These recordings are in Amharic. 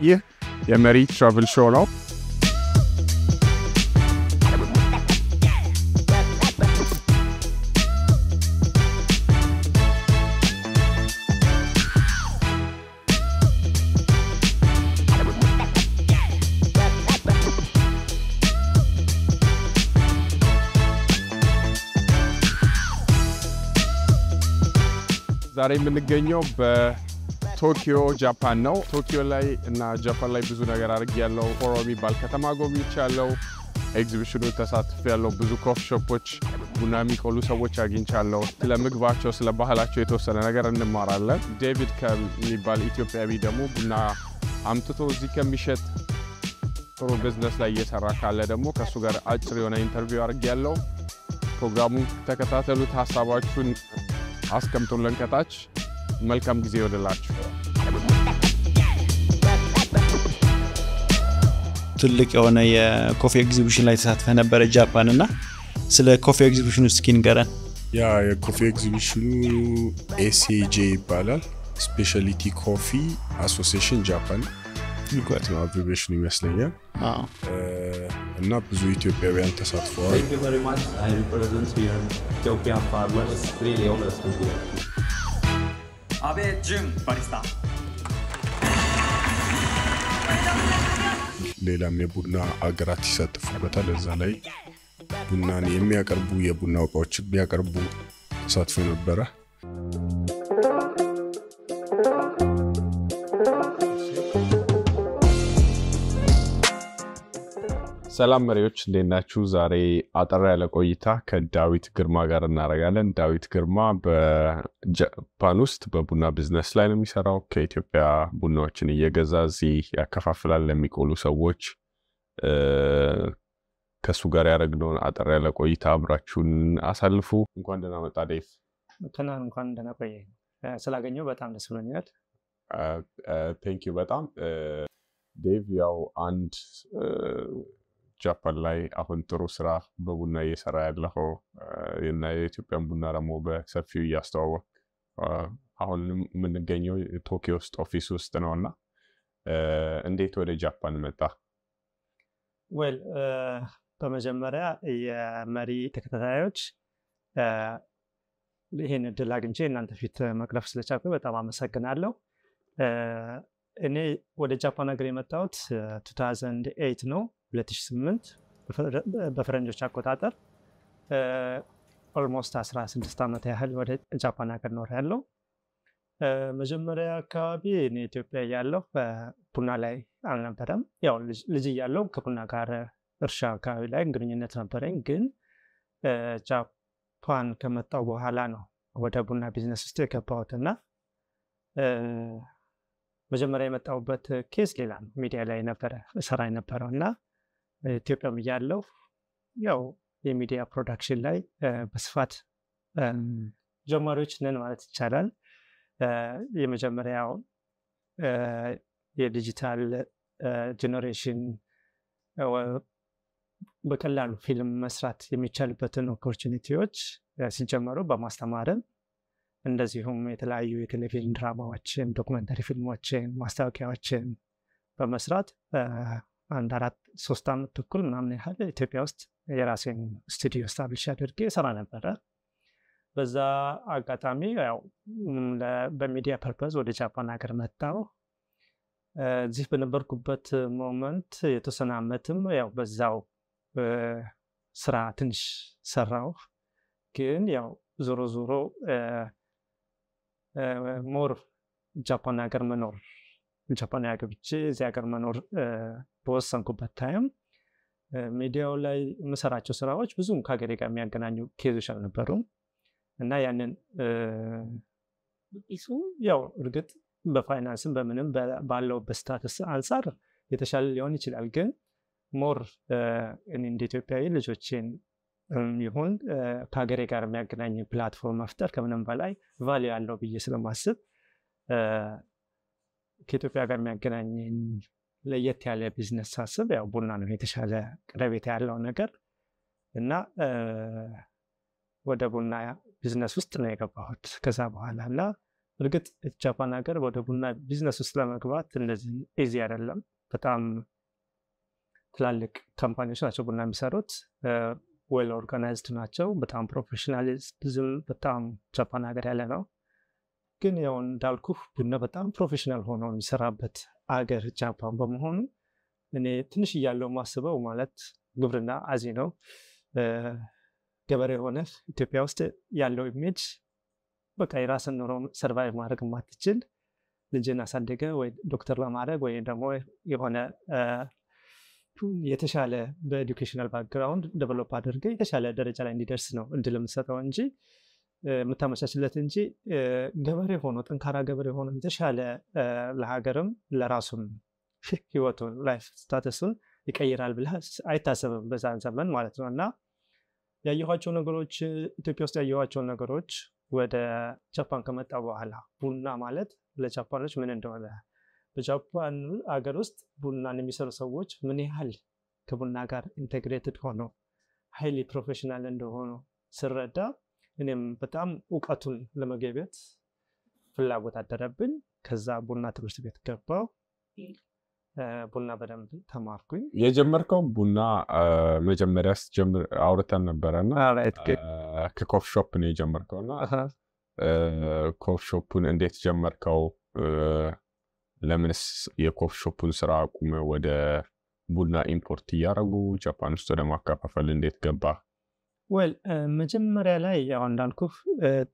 ihr, der Marie Travel Show ዛሬ የምንገኘው በ ቶኪዮ ጃፓን ነው። ቶኪዮ ላይ እና ጃፓን ላይ ብዙ ነገር አድርግ ያለው ኦሮ የሚባል ከተማ ጎብኝች ያለው ኤግዚቢሽኑ ተሳትፍ ያለው ብዙ ኮፊ ሾፖች ቡና የሚቆሉ ሰዎች አግኝቻለሁ። ስለ ምግባቸው፣ ስለ ባህላቸው የተወሰነ ነገር እንማራለን። ዴቪድ ከሚባል ኢትዮጵያዊ ደግሞ ቡና አምትቶ እዚህ ከሚሸጥ ጥሩ ቢዝነስ ላይ እየሰራ ካለ ደግሞ ከእሱ ጋር አጭር የሆነ ኢንተርቪው አድርግ ያለው ፕሮግራሙን ተከታተሉት። ሀሳባችሁን አስቀምጡልን ከታች። መልካም ጊዜ ወደላችሁ ትልቅ የሆነ የኮፊ ኤግዚቢሽን ላይ ተሳትፈ ነበረ ጃፓን እና ስለ ኮፊ ኤግዚቢሽኑ እስኪ ንገረን። ያ የኮፊ ኤግዚቢሽኑ ኤሲጄ ይባላል። ስፔሻሊቲ ኮፊ አሶሲሽን ጃፓን ትልቋት ነው አብሪቬሽኑ ይመስለኛል። እና ብዙ ኢትዮጵያውያን ተሳትፈዋል። 阿部淳バリスタ ሌላም የቡና አገራት ይሳተፉበታል። እዛ ላይ ቡናን የሚያቀርቡ የቡና እቃዎች የሚያቀርቡ ተሳትፎ ነበረ። ሰላም መሪዎች እንዴት ናችሁ? ዛሬ አጠር ያለ ቆይታ ከዳዊት ግርማ ጋር እናደርጋለን። ዳዊት ግርማ በጃፓን ውስጥ በቡና ቢዝነስ ላይ ነው የሚሰራው። ከኢትዮጵያ ቡናዎችን እየገዛ እዚህ ያከፋፍላል ለሚቆሉ ሰዎች። ከእሱ ጋር ያደረግነውን አጠር ያለ ቆይታ አብራችሁን አሳልፉ። እንኳን ደህና መጣ ዴቭ። እንኳን ደህና ቆየ። በጣም ደስ ብሎኛል። ቴንክ ዩ በጣም ዴቭ ያው አንድ ጃፓን ላይ አሁን ጥሩ ስራ በቡና እየሰራ ያለፈው እና የኢትዮጵያን ቡና ደግሞ በሰፊው እያስተዋወቅ አሁን የምንገኘው ቶኪዮ ውስጥ ኦፊስ ውስጥ ነው እና እንዴት ወደ ጃፓን መጣ? ወል በመጀመሪያ የመሪ ተከታታዮች ይህን እድል አግኝቼ እናንተ ፊት መቅረፍ ስለቻልኩ በጣም አመሰግናለሁ። እኔ ወደ ጃፓን ሀገር የመጣሁት 2008 ነው። 2008 በፈረንጆች አቆጣጠር ኦልሞስት 16 ዓመት ያህል ወደ ጃፓን ሀገር ኖር ያለው መጀመሪያ አካባቢ እኔ ኢትዮጵያ እያለሁ ቡና ላይ አልነበረም። ያው ልጅ እያለው ከቡና ጋር እርሻ አካባቢ ላይ ግንኙነት ነበረኝ። ግን ጃፓን ከመጣው በኋላ ነው ወደ ቡና ቢዝነስ ውስጥ እና መጀመሪያ የመጣሁበት ኬስ ሌላ ነው። ሚዲያ ላይ ነበረ ሰራ የነበረው እና ኢትዮጵያም እያለሁ ያው የሚዲያ ፕሮዳክሽን ላይ በስፋት ጀማሪዎች ነን ማለት ይቻላል። የመጀመሪያው የዲጂታል ጀኔሬሽን በቀላሉ ፊልም መስራት የሚቻልበትን ኦፖርቹኒቲዎች ሲጀመሩ በማስተማርም እንደዚሁም የተለያዩ የቴሌቪዥን ድራማዎችን፣ ዶክመንታሪ ፊልሞችን፣ ማስታወቂያዎችን በመስራት አንድ አራት ሶስት አመት ተኩል ምናምን ያህል ኢትዮጵያ ውስጥ የራሴን ስቱዲዮ ስታብሊሽ አድርጌ ሰራ ነበረ። በዛ አጋጣሚ ያው በሚዲያ ፐርፐዝ ወደ ጃፓን ሀገር መጣው። እዚህ በነበርኩበት ሞመንት የተወሰነ አመትም ያው በዛው ስራ ትንሽ ሰራው። ግን ያው ዞሮ ዞሮ ሞር ጃፓን ሀገር መኖር ጃፓን ሀገር ብቻ እዚህ ሀገር መኖር በወሰንኩበት ታይም ሚዲያው ላይ የምሰራቸው ስራዎች ብዙም ከሀገሬ ጋር የሚያገናኙ ኬዞች አልነበሩም እና ያንን ሱ ያው እርግጥ በፋይናንስም በምንም ባለው በስታትስ አንጻር የተሻለ ሊሆን ይችላል። ግን ሞር እንደ ኢትዮጵያዊ ልጆችን ይሁን ከሀገሬ ጋር የሚያገናኝ ፕላትፎርም መፍጠር ከምንም በላይ ቫሊ ያለው ብዬ ስለማስብ ከኢትዮጵያ ጋር የሚያገናኝ ለየት ያለ ቢዝነስ ሳስብ ያው ቡና ነው የተሻለ ቅረቤታ ያለው ነገር እና ወደ ቡና ቢዝነስ ውስጥ ነው የገባሁት ከዛ በኋላ እና እርግጥ ጃፓን ሀገር ወደ ቡና ቢዝነስ ውስጥ ለመግባት እንደዚህ ኢዚ አይደለም። በጣም ትላልቅ ካምፓኒዎች ናቸው ቡና የሚሰሩት። ዌል ኦርጋናይዝድ ናቸው። በጣም ፕሮፌሽናሊዝም በጣም ጃፓን ሀገር ያለ ነው። ግን ያው እንዳልኩህ ቡና በጣም ፕሮፌሽናል ሆኖ የሚሰራበት አገር ጃፓን በመሆኑ እኔ ትንሽ እያለው ማስበው ማለት ግብርና አዚ ነው። ገበሬ የሆነ ኢትዮጵያ ውስጥ ያለው ኢሜጅ በቃ የራስን ኑሮ ሰርቫይቭ ማድረግ ማትችል ልጅን አሳደገ ወይ ዶክተር ለማድረግ ወይም ደግሞ የሆነ የተሻለ በኤዱኬሽናል ባክግራውንድ ደቨሎፕ አድርገ የተሻለ ደረጃ ላይ እንዲደርስ ነው እድል የምሰጠው እንጂ የምታመቻችለት እንጂ ገበሬ ሆኖ ጠንካራ ገበሬ ሆኖ የተሻለ ለሀገርም ለራሱም ህይወቱን ላይፍ ስታተሱን ይቀይራል ብለ አይታሰብም በዛን ዘመን ማለት ነው። እና ያየኋቸው ነገሮች ኢትዮጵያ ውስጥ ያየኋቸው ነገሮች ወደ ጃፓን ከመጣ በኋላ ቡና ማለት ለጃፓኖች ምን እንደሆነ በጃፓን አገር ውስጥ ቡናን የሚሰሩ ሰዎች ምን ያህል ከቡና ጋር ኢንቴግሬትድ ሆኖ ሀይሊ ፕሮፌሽናል እንደሆኑ ስረዳ እኔም በጣም እውቀቱን ለመገቤት ፍላጎት አደረብኝ። ከዛ ቡና ትምህርት ቤት ገባው። ቡና በደንብ ተማርኩኝ። የጀመርከው ቡና መጀመሪያ ስትጀምር አውርተን ነበረና ከኮፍ ሾፕ ነው የጀመርከውና ኮፍ ሾፑን እንዴት ጀመርከው? ለምንስ የኮፍ ሾፑን ስራ አቁመ ወደ ቡና ኢምፖርት እያደረጉ ጃፓን ውስጥ ወደ ማከፋፈል እንዴት ገባ? ወል uh, መጀመሪያ ላይ ያው እንዳልኩህ uh,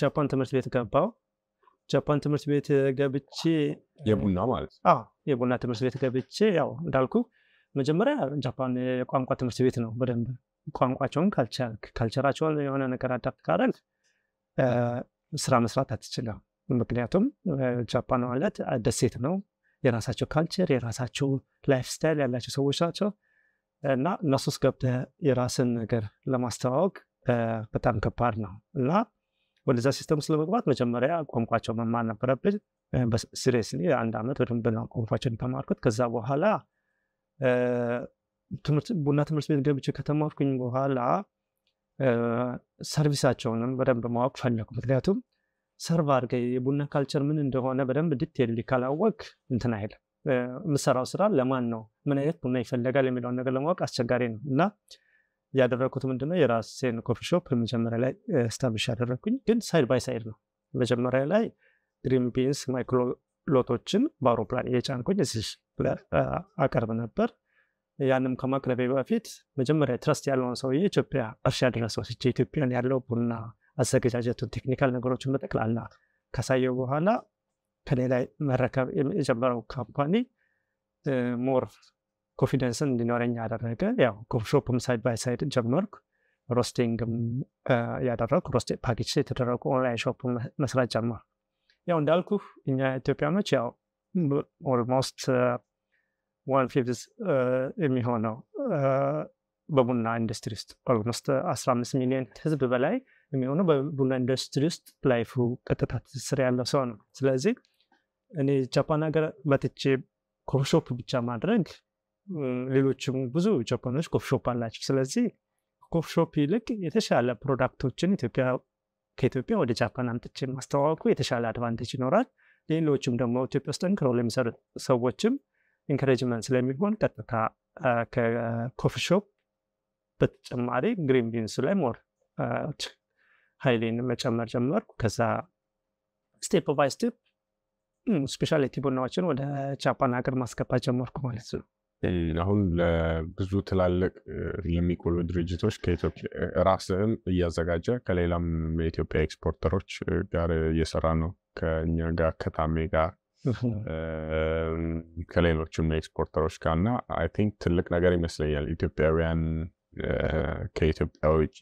ጃፓን ትምህርት ቤት ገባው። ጃፓን ትምህርት ቤት ገብቼ የቡና ማለት አዎ፣ የቡና ትምህርት ቤት ገብቼ ያው እንዳልኩ መጀመሪያ ጃፓን የቋንቋ ትምህርት ቤት ነው። በደንብ ቋንቋቸውን ካልቸራቸውን የሆነ ነገር አዳፕት ካረግ ስራ መስራት አትችልም። ምክንያቱም ጃፓን ማለት ደሴት ነው። የራሳቸው ካልቸር የራሳቸው ላይፍ ስታይል ያላቸው ሰዎች ናቸው። እና እነሱ ውስጥ ገብተህ የራስን ነገር ለማስተዋወቅ በጣም ከባድ ነው እና ወደዛ ሲስተም ውስጥ ለመግባት መጀመሪያ ቋንቋቸው መማር ነበረብን። ሲሪየስ አንድ ዓመት በደንብ ነው ቋንቋቸውን የተማርኩት። ከዛ በኋላ ቡና ትምህርት ቤት ገብቼ ከተማርኩኝ በኋላ ሰርቪሳቸውንም በደንብ ማወቅ ፈለኩ። ምክንያቱም ሰርቭ አድርገህ የቡና ካልቸር ምን እንደሆነ በደንብ ዲቴል ካላወቅ እንትን አይልም። የምሰራው ስራ ለማን ነው፣ ምን አይነት ቡና ይፈለጋል የሚለውን ነገር ለማወቅ አስቸጋሪ ነው እና ያደረግኩት ምንድነው የራሴን ኮፊ ሾፕ መጀመሪያ ላይ ስታብሽ ያደረግኩኝ ግን ሳይድ ባይ ሳይድ ነው። መጀመሪያ ላይ ግሪን ቢንስ ማይክሮ ሎቶችን በአውሮፕላን እየጫንኩኝ እዚህ አቀርብ ነበር። ያንም ከማቅረቤ በፊት መጀመሪያ ትረስት ያለውን ሰው የኢትዮጵያ እርሻ ድረስ ወስጄ ኢትዮጵያን ያለው ቡና አዘገጃጀቱን፣ ቴክኒካል ነገሮችን በጠቅላላ ካሳየው በኋላ ከኔ ላይ መረከብ የጀመረው ካምፓኒ ሞር ኮንፊደንስን እንዲኖረኝ ያደረገ ያው ሾፕም ሳይድ ባይ ሳይድ ጀመርኩ። ሮስቲንግም ያደረግኩ ሮስቲ ፓኬጅ የተደረጉ ኦንላይን ሾፕ መስራት ጀመርኩ። ያው እንዳልኩ እኛ ኢትዮጵያኖች ያው ኦልሞስት ዋን ፊፍዝ የሚሆነው በቡና ኢንዱስትሪ ውስጥ ኦልሞስት አስራ አምስት ሚሊዮን ህዝብ በላይ የሚሆነው በቡና ኢንዱስትሪ ውስጥ ላይፉ ቀጥታ ትስስር ያለው ሰው ነው። ስለዚህ እኔ ጃፓን ሀገር መትቼ ኮፍሾፕ ብቻ ማድረግ ሌሎችም ብዙ ጃፓኖች ኮፍሾፕ አላቸው። ስለዚህ ኮፍሾፕ ይልቅ የተሻለ ፕሮዳክቶችን ኢትዮጵያ ከኢትዮጵያ ወደ ጃፓን አምጥቼ ማስተዋወቁ የተሻለ አድቫንቴጅ ይኖራል። ሌሎችም ደግሞ ኢትዮጵያ ውስጥ ጠንክረው ለሚሰሩ ሰዎችም ኢንከሬጅመንት ስለሚሆን ቀጥታ ከኮፍሾፕ በተጨማሪ ግሪን ቢንሱ ላይ ሞር ሀይሌን መጨመር ጀመርኩ። ከዛ ስቴፕ ባይ ስቴፕ ስፔሻሊቲ ቡናዎችን ወደ ጃፓን ሀገር ማስገባት ጀመርኩ ማለት ነው። አሁን ለብዙ ትላልቅ ለሚቆሉ ድርጅቶች ከኢትዮጵያ ራስህን እያዘጋጀ ከሌላም የኢትዮጵያ ኤክስፖርተሮች ጋር እየሰራ ነው። ከእኛ ጋር ከታሜ ጋር ከሌሎችም ኤክስፖርተሮች ጋር እና አይ ቲንክ ትልቅ ነገር ይመስለኛል ኢትዮጵያውያን ከኢትዮጵያ ውጭ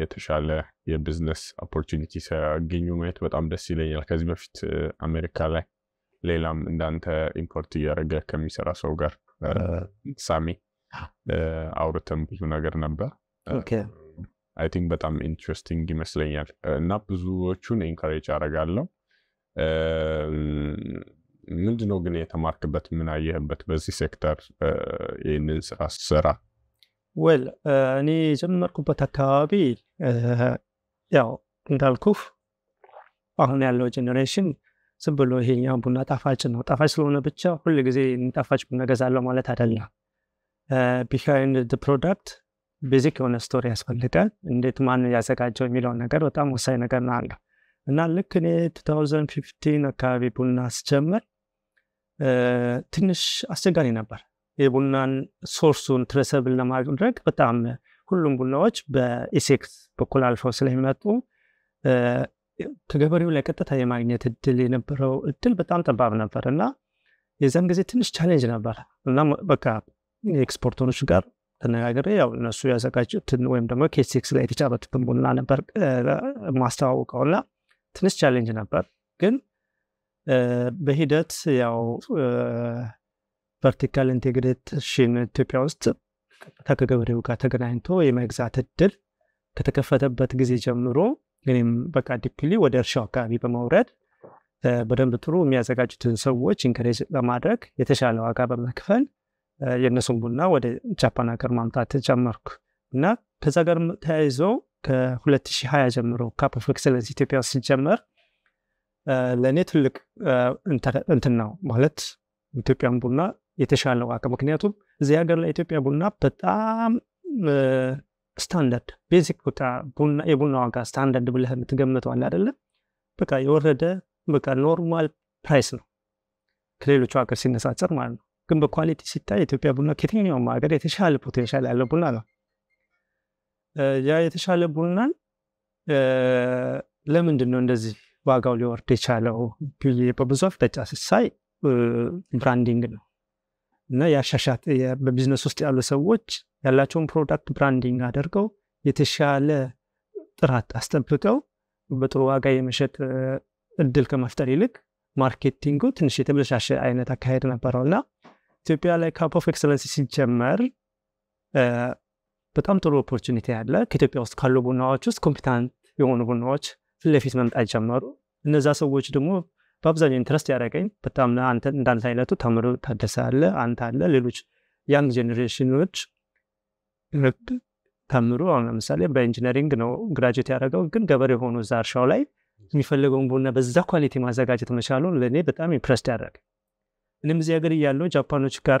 የተሻለ የቢዝነስ ኦፖርቹኒቲ ሲያገኙ ማየት በጣም ደስ ይለኛል። ከዚህ በፊት አሜሪካ ላይ ሌላም እንዳንተ ኢምፖርት እያደረገ ከሚሰራ ሰው ጋር ሳሚ አውርተን ብዙ ነገር ነበር። አይ ቲንክ በጣም ኢንትረስቲንግ ይመስለኛል እና ብዙዎቹን ኢንካሬጅ አደርጋለሁ። ምንድነው ግን የተማርክበት? ምን አየህበት? በዚህ ሴክተር ይህንን ስራ ስሰራ ወል uh, እኔ የጀመርኩበት አካባቢ uh, ያው እንዳልኩህ አሁን ያለው ጀኔሬሽን ዝም ብሎ ይሄኛው ቡና ጣፋጭ ነው። ጣፋጭ ስለሆነ ብቻ ሁል ጊዜ ጣፋጭ ቡና ገዛለሁ ማለት አይደለም። ቢሃይንድ ፕሮዳክት ቤዚክ የሆነ ስቶሪ ያስፈልጋል። እንዴት ማን ያዘጋጀው የሚለውን ነገር በጣም ወሳኝ ነገር ነው አለ እና ልክ እኔ 2015 አካባቢ ቡና ስጀምር uh, ትንሽ አስቸጋሪ ነበር። የቡናን ሶርሱን ትረሰብል ለማድረግ በጣም ሁሉም ቡናዎች በኢሴክስ በኩል አልፈው ስለሚመጡ ከገበሬው ላይ ቀጥታ የማግኘት እድል የነበረው እድል በጣም ጠባብ ነበር እና የዚያን ጊዜ ትንሽ ቻሌንጅ ነበር እና በቃ የኤክስፖርተሮች ጋር ተነጋገር ያው እነሱ ያዘጋጁትን ወይም ደግሞ ኬሴክስ ላይ የተጫረቱትን ቡና ነበር ማስተዋወቀው እና ትንሽ ቻሌንጅ ነበር ግን በሂደት ያው ቨርቲካል ኢንቴግሬሽን ኢትዮጵያ ውስጥ ከገበሬው ጋር ተገናኝቶ የመግዛት እድል ከተከፈተበት ጊዜ ጀምሮ እኔም በቃ ዲፕሊ ወደ እርሻው አካባቢ በመውረድ በደንብ ጥሩ የሚያዘጋጁትን ሰዎች ኢንከሬጅ በማድረግ የተሻለ ዋጋ በመክፈል የእነሱን ቡና ወደ ጃፓን ሀገር ማምጣት ጀመርኩ እና ከዛ ጋር ተያይዞ ከ2020 ጀምሮ ካፕ ኦፍ ኤክሰለንስ ኢትዮጵያ ውስጥ ሲጀመር ለእኔ ትልቅ እንትን ነው ማለት ኢትዮጵያን ቡና የተሻለ ዋቃ ምክንያቱም እዚህ ሀገር ላይ ኢትዮጵያ ቡና በጣም ስታንዳርድ ቤዚክ ቦታ ቡና የቡና ዋጋ ስታንዳርድ ብለህ የምትገምተው አለ አደለም በቃ የወረደ በቃ ኖርማል ፕራይስ ነው ከሌሎቹ ሀገር ሲነጻጸር ማለት ነው። ግን በኳሊቲ ሲታይ ኢትዮጵያ ቡና ከየትኛውም ሀገር የተሻለ ፖቴንሻል ያለው ቡና ነው። ያ የተሻለ ቡናን ለምንድን ነው እንደዚህ ዋጋው ሊወርድ የቻለው? ብዙ አፍጠጫ ስሳይ ብራንዲንግ ነው። እና የአሻሻት በቢዝነስ ውስጥ ያሉ ሰዎች ያላቸውን ፕሮዳክት ብራንዲንግ አድርገው የተሻለ ጥራት አስጠብቀው በጥሩ ዋጋ የመሸጥ እድል ከመፍጠር ይልቅ ማርኬቲንጉ ትንሽ የተበለሻሸ አይነት አካሄድ ነበረው እና ኢትዮጵያ ላይ ካፕ ኦፍ ኤክሰለንስ ሲጀመር በጣም ጥሩ ኦፖርቹኒቲ ያለ ከኢትዮጵያ ውስጥ ካሉ ቡናዎች ውስጥ ኮምፒታንት የሆኑ ቡናዎች ፊት መምጣት ጀመሩ። እነዛ ሰዎች ደግሞ በአብዛኛው ኢንትረስት ያደረገኝ በጣም እንዳንተ አይነቱ ተምሮ ታደሰ አለ አንተ አለ ሌሎች ያንግ ጄኔሬሽኖች ተምሮ አሁን ለምሳሌ በኢንጂነሪንግ ነው ግራጅት ያደረገው፣ ግን ገበር የሆኑ እዛ እርሻው ላይ የሚፈልገውን ቡና በዛ ኳሊቲ ማዘጋጀት መቻሉን ለእኔ በጣም ኢምፕረስድ ያደረገ እኔም እዚህ ሀገር እያለው ጃፓኖች ጋር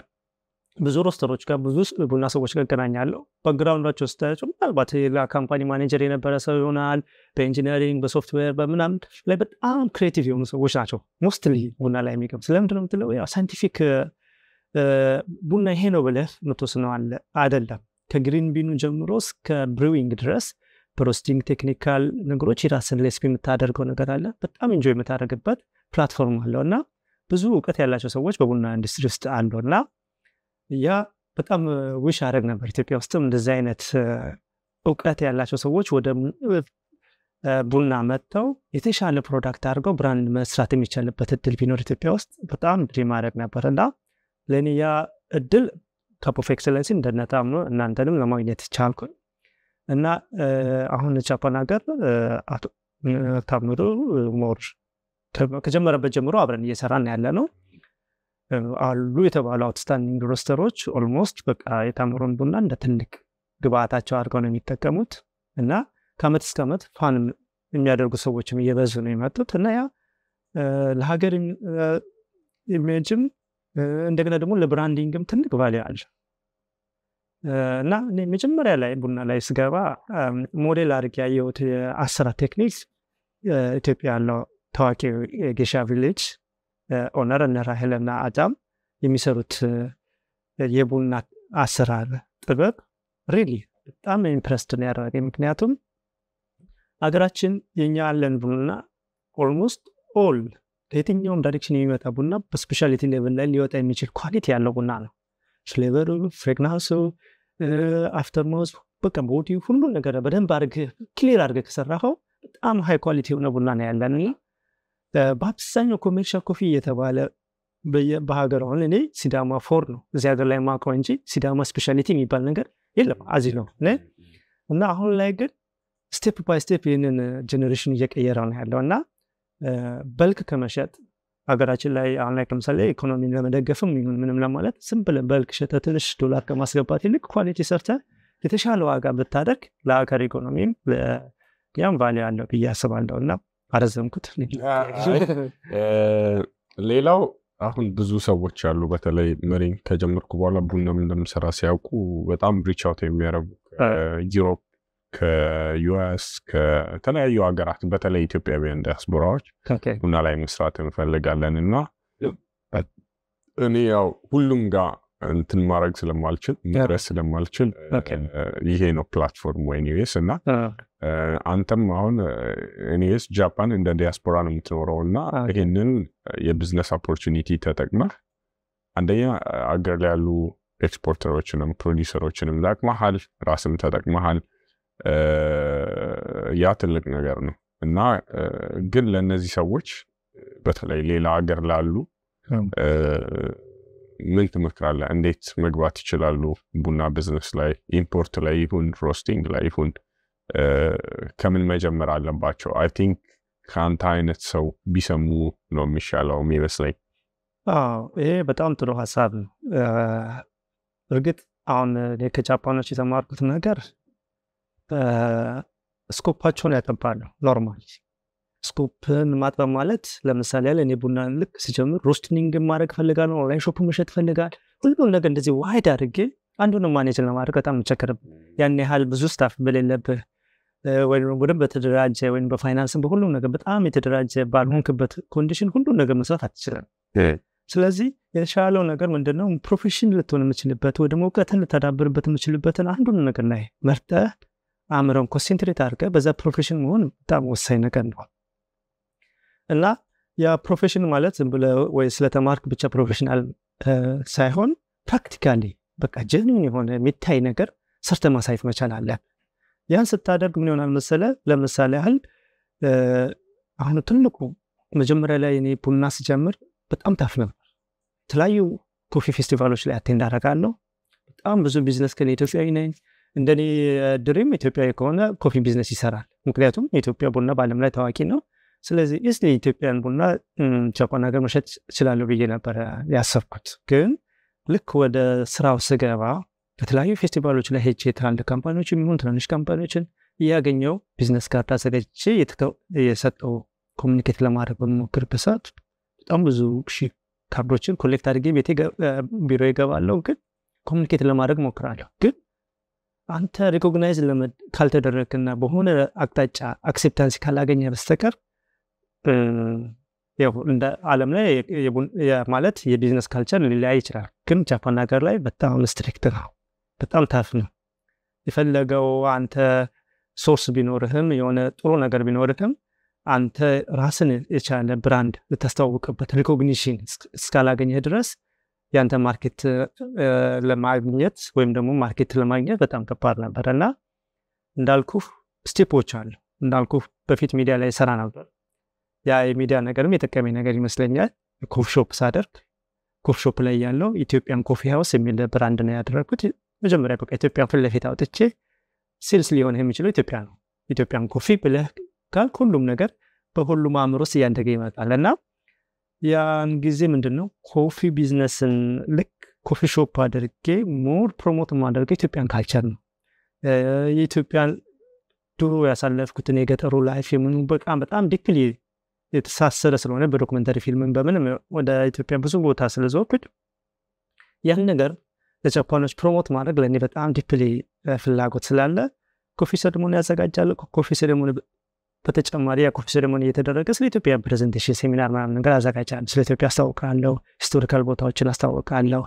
ብዙ ሮስተሮች ጋር ብዙ ቡና ሰዎች ጋር እገናኛለሁ። በግራውንዳቸው ስታያቸው ምናልባት ሌላ ካምፓኒ ማኔጀር የነበረ ሰው ይሆናል። በኢንጂነሪንግ በሶፍትዌር በምናምን ላይ በጣም ክሬቲቭ የሆኑ ሰዎች ናቸው ሞስትሊ ቡና ላይ የሚገቡ ነው የምትለው ሳይንቲፊክ ቡና ይሄ ነው ብለህ ምትወስነው አለ አይደለም። ከግሪን ቢኑ ጀምሮ እስከ ብሪዊንግ ድረስ በሮስቲንግ ቴክኒካል ነገሮች የራስን ሌስፒ የምታደርገው ነገር አለ። በጣም ኢንጆይ የምታደርግበት ፕላትፎርም አለው እና ብዙ እውቀት ያላቸው ሰዎች በቡና ኢንዱስትሪ ውስጥ አለው እና ያ በጣም ውሽ አደረግ ነበር። ኢትዮጵያ ውስጥም እንደዚህ አይነት እውቀት ያላቸው ሰዎች ወደ ቡና መጥተው የተሻለ ፕሮዳክት አድርገው ብራንድ መስራት የሚቻልበት እድል ቢኖር ኢትዮጵያ ውስጥ በጣም ድሪም አደረግ ነበር እና ለእኔ ያ እድል ካፕ ኦፍ ኤክሰለንሲ እንደነጣም ነው እናንተንም ለማግኘት ቻልኩኝ እና አሁን ጃፓን ሀገር ታምሩ ሞር ከጀመረበት ጀምሮ አብረን እየሰራን ያለ ነው። አሉ የተባሉ አውትስታንዲንግ ሮስተሮች ኦልሞስት በቃ የታምሩን ቡና እንደ ትልቅ ግብአታቸው አድርገው ነው የሚጠቀሙት እና ከአመት እስከ አመት ፋን የሚያደርጉ ሰዎችም እየበዙ ነው የመጡት እና ያ ለሀገር ኢሜጅም እንደገና ደግሞ ለብራንዲንግም ትልቅ ቫሊ አለ እና መጀመሪያ ላይ ቡና ላይ ስገባ ሞዴል አድርግ ያየሁት የአሰራ ቴክኒክ ኢትዮጵያ ያለው ታዋቂ የጌሻ ቪሌጅ ኦነር እነ ራሄልና አዳም የሚሰሩት የቡና አሰራር ጥበብ ሪሊ በጣም ኢምፕረስድ ነው ያደረገ ምክንያቱም ሀገራችን የኛ ያለን ቡና ኦልሞስት ኦል ለየትኛውም ዳይሬክሽን የሚመጣ ቡና በስፔሻሊቲ ሌቨል ላይ ሊወጣ የሚችል ኳሊቲ ያለው ቡና ነው። ፍሌቨሩ፣ ፍሬግናንሱ፣ አፍተርሞዝ በቃ ቦዲ ሁሉ ነገር በደንብ አድርገህ ክሊር አድርገህ ከሰራኸው በጣም ሃይ ኳሊቲ የሆነ ቡና ነው ያለን በአብዛኛው ኮሜርሻ ኮፊ እየተባለ በሀገር አሁን እኔ ሲዳማ ፎር ነው እዚ ሀገር ላይ ማቀው እንጂ ሲዳማ ስፔሻሊቲ የሚባል ነገር የለም አዚ ነው እና አሁን ላይ ግን ስቴፕ ባይ ስቴፕ ይህንን ጀኔሬሽን እየቀየረ ነው ያለው እና በልክ ከመሸጥ ሀገራችን ላይ አሁን ላይ ለምሳሌ ኢኮኖሚን ለመደገፍም ይሁን ምንም ለማለት ዝም ብለን በልክ ሸጠ ትንሽ ዶላር ከማስገባት ይልቅ ኳሊቲ ሰርተ የተሻለ ዋጋ ብታደርግ ለሀገር ኢኮኖሚም ያም ቫሊ አለው ብዬ አስባለሁ እና አረዘምኩት። ሌላው አሁን ብዙ ሰዎች አሉ፣ በተለይ መሪን ከጀመርኩ በኋላ ቡና እንደምሰራ ሲያውቁ በጣም ሪቻውት የሚያረጉ ዩሮፕ፣ ከዩስ፣ ከተለያዩ ሀገራት በተለይ ኢትዮጵያውያን ዲያስፖራዎች ቡና ላይ መስራት እንፈልጋለን እና እኔ ያው ሁሉም ጋር እንትን ማድረግ ስለማልችል መድረስ ስለማልችል ይሄ ነው ፕላትፎርም ወይ እና አንተም አሁን ኒስ ጃፓን እንደ ዲያስፖራ ነው የምትኖረው እና ይህንን የቢዝነስ ኦፖርቹኒቲ ተጠቅመ አንደኛ አገር ላይ ያሉ ኤክስፖርተሮችንም ፕሮዲሰሮችንም ጠቅመሃል፣ ራስም ተጠቅመሃል። ያ ትልቅ ነገር ነው እና ግን ለእነዚህ ሰዎች በተለይ ሌላ ሀገር ላሉ ምን ትመክራለህ? እንዴት መግባት ይችላሉ? ቡና ቢዝነስ ላይ ኢምፖርት ላይ ይሁን ሮስቲንግ ላይ ይሁን ከምን መጀመር አለባቸው? አይ ቲንክ ከአንተ አይነት ሰው ቢሰሙ ነው የሚሻለው የሚመስለኝ። ይሄ በጣም ጥሩ ሀሳብ ነው። እርግጥ አሁን ከጃፓኖች የተማርኩት ነገር ስኮፓቸውን ያጠባለሁ ኖርማል ስኮፕን ማጥበብ ማለት ለምሳሌ ያለ እኔ ቡና ልክ ሲጀምር ሮስትኒንግ ማድረግ ፈልጋል፣ ኦንላይን ሾፕ መሸጥ ፈልጋል። ሁሉም ነገር እንደዚህ ዋይድ አድርጌ አንዱን ማኔጅ ለማድረግ በጣም ይቸገርም። ያን ያህል ብዙ ስታፍ በሌለብህ ወይ ቡድን በተደራጀ ወይም በፋይናንስን በሁሉም ነገር በጣም የተደራጀ ባልሆንክበት ኮንዲሽን ሁሉም ነገር መስራት አትችልም። ስለዚህ የተሻለው ነገር ምንድነው? ፕሮፌሽን ልትሆን የምችልበት ወይ ደግሞ እውቀትን ልታዳብርበት የምችልበትን አንዱን ነገር ላይ መርጠ አእምረን ኮንሴንትሬት አድርገ በዛ ፕሮፌሽን መሆን በጣም ወሳኝ ነገር ነው። እና የፕሮፌሽን ማለት ዝም ብለ ወይ ስለተማርክ ብቻ ፕሮፌሽናል ሳይሆን ፕራክቲካሊ በቃ ጀኒን የሆነ የሚታይ ነገር ሰርተ ማሳየት መቻል አለ። ያን ስታደርግ ምን ይሆናል መሰለ፣ ለምሳሌ ያህል አሁን ትልቁ መጀመሪያ ላይ እኔ ቡና ስጀምር በጣም ታፍ ነበር። የተለያዩ ኮፊ ፌስቲቫሎች ላይ አቴንድ አረጋለሁ በጣም ብዙ ቢዝነስ ከን ኢትዮጵያዊ ነኝ። እንደኔ ድሪም ኢትዮጵያዊ ከሆነ ኮፊ ቢዝነስ ይሰራል። ምክንያቱም የኢትዮጵያ ቡና በአለም ላይ ታዋቂ ነው። ስለዚህ እስቲ የኢትዮጵያን ቡና ጃፓን ሀገር መሸጥ እችላለሁ ብዬ ነበረ ያሰብኩት። ግን ልክ ወደ ስራው ስገባ በተለያዩ ፌስቲቫሎች ላይ ሄጄ ትላልቅ ካምፓኒዎች የሚሆን ትናንሽ ካምፓኒዎችን እያገኘው ቢዝነስ ካርታ አዘጋጅቼ የሰጠው ኮሚኒኬት ለማድረግ በሚሞክር ሰዓት በጣም ብዙ ሺ ካርዶችን ኮሌክት አድርጌ ቤቴ ቢሮ ይገባለው ግን ኮሚኒኬት ለማድረግ ሞክራለሁ። ግን አንተ ሪኮግናይዝ ካልተደረግና በሆነ አቅጣጫ አክሴፕታንስ ካላገኘ በስተቀር እንደ አለም ላይ ማለት የቢዝነስ ካልቸር ሊለያይ ይችላል። ግን ጃፓን ሀገር ላይ በጣም ስትሪክት ነው፣ በጣም ታፍ ነው። የፈለገው አንተ ሶርስ ቢኖርህም የሆነ ጥሩ ነገር ቢኖርህም አንተ ራስን የቻለ ብራንድ ልታስተዋውቅበት ሪኮግኒሽን እስካላገኘህ ድረስ የአንተ ማርኬት ለማግኘት ወይም ደግሞ ማርኬት ለማግኘት በጣም ከባድ ነበር እና እንዳልኩ ስቴፖች አሉ። እንዳልኩ በፊት ሚዲያ ላይ ሰራ ነበር ያ የሚዲያ ነገርም የጠቀመኝ ነገር ይመስለኛል። ኮፍሾፕ ሳደርግ ኮፍሾፕ ላይ ያለው ኢትዮጵያን ኮፊ ሀውስ የሚል ብራንድ ነው ያደረግኩት። መጀመሪያ በቃ ኢትዮጵያን ፍለፊት አውጥቼ ሴልስ ሊሆን የሚችለው ኢትዮጵያ ነው። ኢትዮጵያን ኮፊ ብለህ ካል ሁሉም ነገር በሁሉም አእምሮ ውስጥ እያንደገ ይመጣል እና ያን ጊዜ ምንድን ነው ኮፊ ቢዝነስን ልክ ኮፊ ሾፕ አድርጌ ሞር ፕሮሞት ማደርገው ኢትዮጵያን ካልቸር ነው የኢትዮጵያን ድሮ ያሳለፍኩትን የገጠሩ ላይፍ የምኑ በጣም በጣም ዲፕሊ የተሳሰረ ስለሆነ በዶክመንተሪ ፊልምን በምንም ወደ ኢትዮጵያ ብዙ ቦታ ስለዘወኩኝ ያን ነገር ለጃፓኖች ፕሮሞት ማድረግ ለእኔ በጣም ዲፕሊ ፍላጎት ስላለ ኮፊ ሰድሞን ያዘጋጃል። ኮፊ ሰድሞን በተጨማሪ የኮፊ ሰድሞን እየተደረገ ስለ ኢትዮጵያ ፕሬዘንቴሽን ሴሚናር ምናምን ነገር አዘጋጃለሁ። ስለ ኢትዮጵያ አስታወቃለሁ ሂስቶሪካል ቦታዎችን አስታወቃለሁ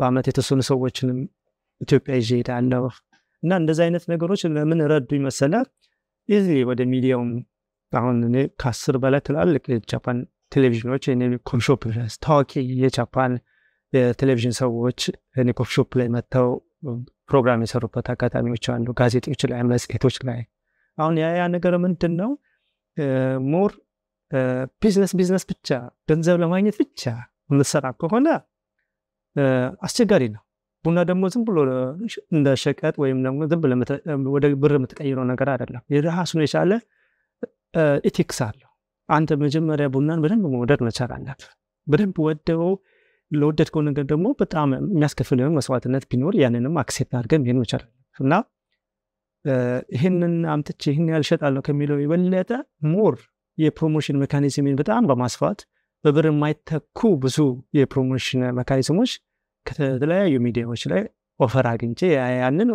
በአመት የተወሰኑ ሰዎችንም ኢትዮጵያ ይዤ እና እንደዚህ አይነት ነገሮች ለምን ረዱ ይመሰላል ይህ ወደ ሚዲያውም አሁን እኔ ከአስር በላይ ትላልቅ የጃፓን ቴሌቪዥኖች ኮፊ ሾፕ ታዋቂ የጃፓን የቴሌቪዥን ሰዎች እኔ ኮፊ ላይ መጥተው ፕሮግራም የሰሩበት አጋጣሚዎች አሉ። ጋዜጦች ላይ፣ መጽሄቶች ላይ አሁን ያ ያ ነገር ምንድን ነው ሞር ቢዝነስ ቢዝነስ ብቻ ገንዘብ ለማግኘት ብቻ የምትሰራ ከሆነ አስቸጋሪ ነው። ቡና ደግሞ ዝም ብሎ እንደ ሸቀጥ ወይም ደግሞ ዝም ብሎ ወደ ብር የምትቀይረው ነገር አይደለም። የራሱን የቻለ ኢቲክስ አለው። አንተ መጀመሪያ ቡናን በደንብ መውደድ መቻል አለብህ። በደንብ ወደው ለወደድከው ነገር ደግሞ በጣም የሚያስከፍልህን መስዋዕትነት ቢኖር ያንንም አክሴፕት አድርገ ሄን መቻል እና ይህንን አምጥቼ ይህን ያልሸጣለሁ ከሚለው የበለጠ ሞር የፕሮሞሽን ሜካኒዝምን በጣም በማስፋት በብር የማይተኩ ብዙ የፕሮሞሽን መካኒዝሞች ከተለያዩ ሚዲያዎች ላይ ኦፈር አግኝቼ ያንን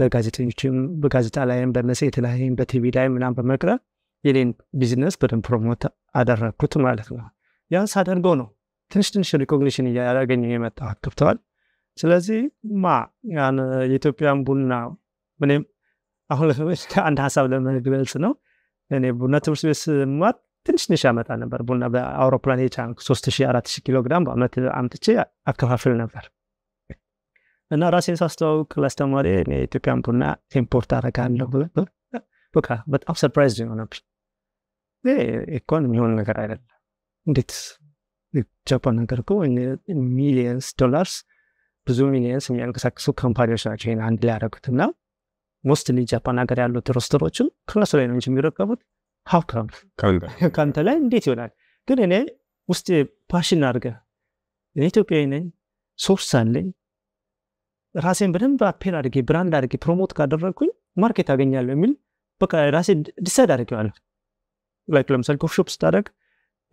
በጋዜጠኞችም በጋዜጣ ላይም በመሰ ላይም በቲቪ ላይ ምናም በመቅረብ የኔን ቢዝነስ በደንብ ፕሮሞት አደረግኩት ማለት ነው። ያን ሳደርገው ነው ትንሽ ትንሽ ሪኮግኒሽን እያገኘ የመጣ ገብተዋል። ስለዚህ ማ የኢትዮጵያን ቡና ምንም አሁን አንድ ሀሳብ ለመግለጽ ነው። እኔ ቡና ትምህርት ቤት ስማር ትንሽ ትንሽ ያመጣ ነበር ቡና በአውሮፕላን የቻንክ 3400 ኪሎ ግራም በአመት አምጥቼ አከፋፍል ነበር እና ራሴን ሳስተዋውቅ ላስተማሪ ኢትዮጵያን ቡና ኢምፖርት አረጋለሁ በቃ በጣም ሰርፕራይዝ የሆነብኝ እኮን የሚሆን ነገር አይደለም። እንዴት ጃፓን ነገር እኮ ሚሊየንስ ዶላርስ ብዙ ሚሊየንስ የሚያንቀሳቅሱ ካምፓኒዎች ናቸው ይህን አንድ ላይ ያደረጉት እና ሞስትሊ ጃፓን ሀገር ያሉት ሮስተሮችም ከነሱ ላይ ነው እንጂ የሚረከቡት ሀብካም ከአንተ ላይ እንዴት ይሆናል? ግን እኔ ውስጥ ፓሽን አድርገ እኔ ኢትዮጵያዊ ነኝ፣ ሶርስ አለኝ፣ ራሴን በደንብ አፔል አድርጌ ብራንድ አድርጌ ፕሮሞት ካደረግኩኝ ማርኬት አገኛለሁ የሚል በቃ ራሴ ዲሳይድ አድርገዋለሁ ላይክ ለምሳሌ ኮፍሾፕ ስታደረግ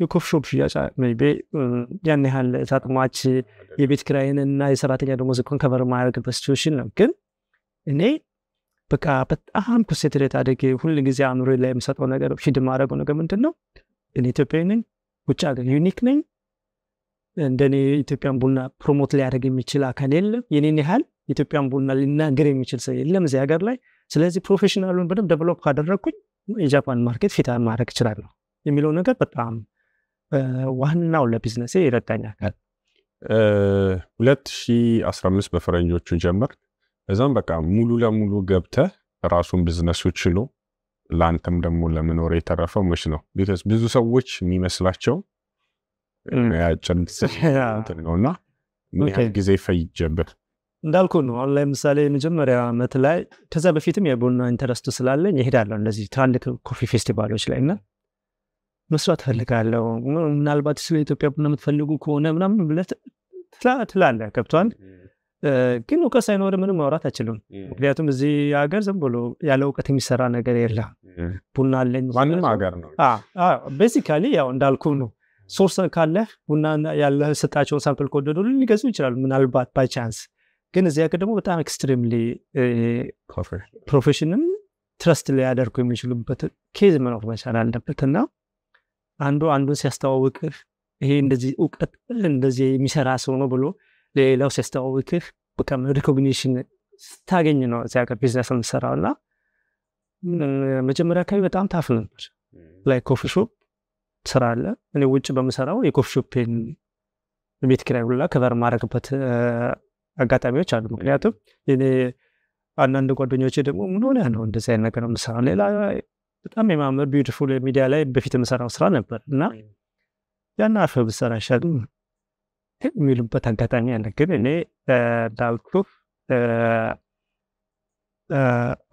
የኮፍሾፕ ሽያጭ ሜይቤ ያን ያህል ታጥሟች የቤት ክራይንና የሰራተኛ ደግሞ ዝኮን ከበር ማያደርግበት ሲትዌሽን ነው ግን እኔ በቃ በጣም ኮንሴንትሬት አድርጌ ሁሉ ጊዜ አእምሮ ላይ የምሰጠው ነገር ሽድ ማድረገው ነገር ምንድን ነው እኔ ኢትዮጵያዊ ነኝ ውጭ ሀገር ዩኒክ ነኝ እንደኔ ኢትዮጵያን ቡና ፕሮሞት ሊያደርግ የሚችል አካል የለም የኔን ያህል ኢትዮጵያን ቡና ሊናገር የሚችል ሰው የለም እዚህ ሀገር ላይ ስለዚህ ፕሮፌሽናሉን በደንብ ደቨሎፕ ካደረግኩኝ የጃፓን ማርኬት ፊት ማድረግ እችላለሁ የሚለው ነገር በጣም ዋናው ለቢዝነሴ ይረዳኛል። ሁለት ሺህ አስራ በፈረንጆቹ ጀመር እዛም በቃ ሙሉ ለሙሉ ገብተ ራሱን ብዝነሱ ችሎ ለአንተም ደግሞ ለመኖር የተረፈው መች ነው። ቢካስ ብዙ ሰዎች የሚመስላቸው ያጭር ነው ጊዜ ፈይጀብህ? እንዳልኩ ነው። አሁን ለምሳሌ የመጀመሪያ ዓመት ላይ ከዛ በፊትም የቡና ኢንተረስቱ ስላለኝ ይሄዳለሁ እንደዚህ ትላልቅ ኮፊ ፌስቲቫሎች ላይ እና መስራት ፈልጋለሁ። ምናልባት ስለ ኢትዮጵያ ቡና የምትፈልጉ ከሆነ ምናምን ብለህ ትላለህ። ገብቷል። ግን እውቀት ሳይኖር ምንም ማውራት አይችልም። ምክንያቱም እዚህ ሀገር ዝም ብሎ ያለ እውቀት የሚሰራ ነገር የለ። ቡና አለኝ ማንም ሀገር ነው ቤዚካሊ ያው እንዳልኩ ነው። ሶርስ ካለህ ቡና ያለ ስጣቸውን ሳምፕል ከወደዱ ሊገዙ ይችላሉ ምናልባት ባይቻንስ ግን እዚያ ሀገር ደግሞ በጣም ኤክስትሪምሊ ፕሮፌሽንን ትረስት ሊያደርጉ የሚችሉበት ኬዝ መኖር መቻል አለበት እና አንዱ አንዱን ሲያስተዋውቅህ ይሄ እንደዚህ እውቀት እንደዚህ የሚሰራ ሰው ነው ብሎ ሌላው ሲያስተዋውቅህ በቃ ሪኮግኒሽን ስታገኝ ነው እዚያ ጋር ቢዝነስ የምሰራው እና መጀመሪያ አካባቢ በጣም ታፍ ነበር ላይ ኮፊ ሾፕ ስራ አለ እኔ ውጭ በምሰራው የኮፊ ሾፔን ቤት ኪራይ ሁላ ከበር ማድረግበት አጋጣሚዎች አሉ። ምክንያቱም እኔ አንዳንድ ጓደኞች ደግሞ ምን ሆነ ነው እንደዚህ አይነት ነገር የምሰራ ሌላ በጣም የማምር ቢዩቲፉል ሚዲያ ላይ በፊት የምሰራው ስራ ነበር እና ያን አርፈ ብሰራ ይሻል የሚሉበት አጋጣሚ ያለ። ግን እኔ እንዳልኩ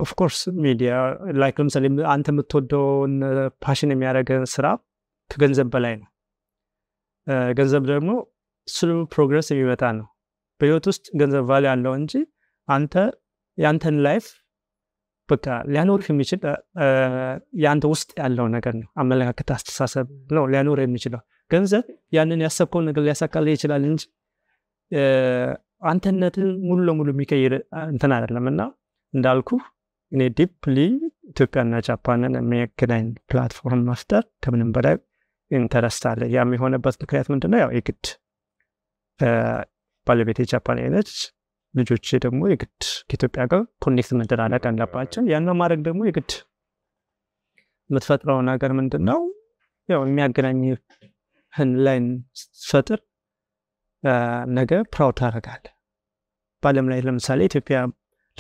ኦፍኮርስ ሚዲያ ላይክ ለምሳሌ አንተ የምትወደውን ፓሽን የሚያደርገን ስራ ከገንዘብ በላይ ነው። ገንዘብ ደግሞ ስሉ ፕሮግረስ የሚመጣ ነው። በህይወት ውስጥ ገንዘብ ቫሊ አለው እንጂ አንተ የአንተን ላይፍ በቃ ሊያኖር የሚችል የአንተ ውስጥ ያለው ነገር ነው። አመለካከት፣ አስተሳሰብ ነው ሊያኖር የሚችለው። ገንዘብ ያንን ያሰብከውን ነገር ሊያሳካል ይችላል እንጂ አንተነትን ሙሉ ለሙሉ የሚቀይር እንትን አይደለም እና እንዳልኩ እኔ ዲፕሊ ኢትዮጵያና ጃፓንን የሚያገናኝ ፕላትፎርም መፍጠር ከምንም በላይ ኢንተረስት አለ። ያም የሆነበት ምክንያት ምንድነው? ያው የግድ ባለቤት የጃፓን አይነች ልጆች ደግሞ የግድ ከኢትዮጵያ ጋር ኮኔክት መደራለቅ አለባቸው። ያን ማድረግ ደግሞ የግድ የምትፈጥረው ነገር ምንድን ነው ያው የሚያገናኝ ህን ላይን ስትፈጥር ነገ ፕራው ታደረጋለ በአለም ላይ ለምሳሌ ኢትዮጵያ